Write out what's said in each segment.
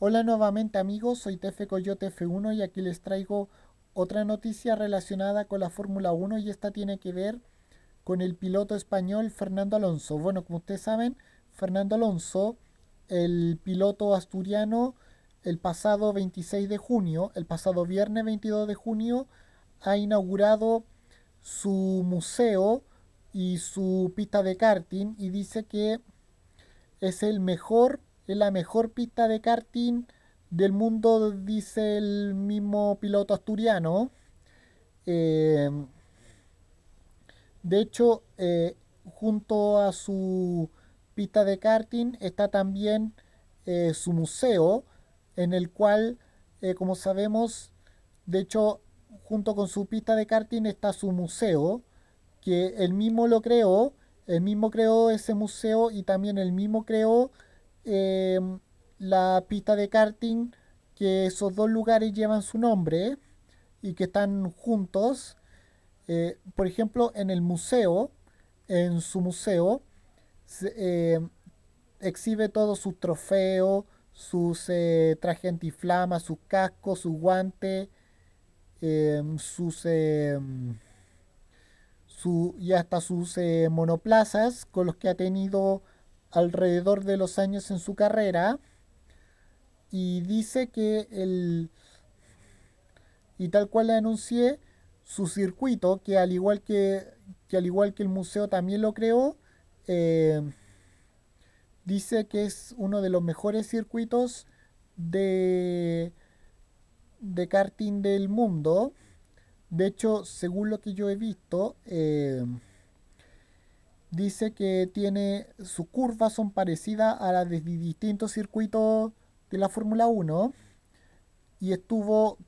Hola nuevamente amigos, soy Tefe Coyote F1 y aquí les traigo otra noticia relacionada con la Fórmula 1 y esta tiene que ver con el piloto español Fernando Alonso. Bueno, como ustedes saben, Fernando Alonso, el piloto asturiano, el pasado 26 de junio, el pasado viernes 22 de junio, ha inaugurado su museo y su pista de karting y dice que es el mejor es la mejor pista de karting del mundo, dice el mismo piloto asturiano. Eh, de hecho, eh, junto a su pista de karting está también eh, su museo, en el cual, como sabemos, de hecho, junto con su pista de karting está su museo, que él mismo lo creó, el mismo creó ese museo y también el mismo creó Em, la pista de karting, que esos dos lugares llevan su nombre y que están juntos. Eh, por ejemplo, en el museo, en su museo, em, exhibe todos sus trofeos, eh, sus trajes antiflamas sus cascos, sus guantes, em, sus... y hasta sus eh, monoplazas con los que ha tenido alrededor de los años en su carrera y dice que el y tal cual le anuncié su circuito que al igual que, que al igual que el museo también lo creó eh, dice que es uno de los mejores circuitos de de karting del mundo de hecho según lo que yo he visto eh, dice que tiene sus curvas son parecidas a las de distintos circuitos de la Fórmula 1 y estuvo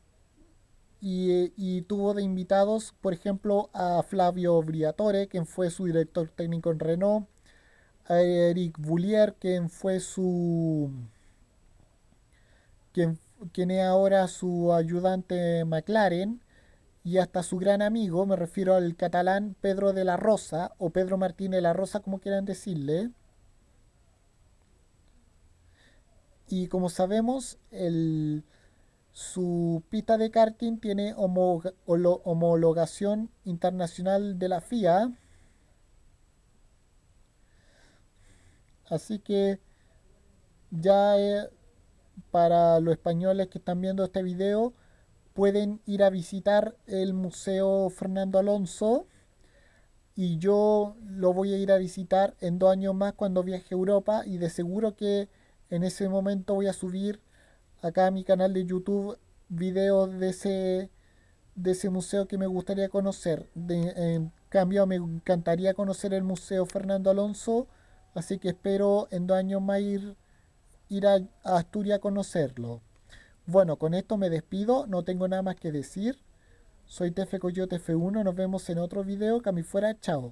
y, tuvo de invitados, por ejemplo, a Flavio Briatore, quien fue su director técnico en Renault, a Eric Boulier, quien fue su quien, quien es ahora su ayudante McLaren, y hasta su gran amigo, me refiero al catalán Pedro de la Rosa o Pedro Martínez de la Rosa, como quieran decirle. Y como sabemos, el, su pista de karting tiene homologación internacional de la FIA. Así que ya eh, para los españoles que están viendo este video, pueden ir a visitar el Museo Fernando Alonso y yo lo voy a ir a visitar en dos años más cuando viaje a Europa y de seguro que en ese momento voy a subir acá a mi canal de YouTube videos de ese, de ese museo que me gustaría conocer. en cambio, me encantaría conocer el Museo Fernando Alonso, así que espero en dos años más ir, ir a Asturias a conocerlo. Bueno, con esto me despido, no tengo nada más que decir. Soy TF Coyote F1, nos vemos en otro video, que fuera, chao.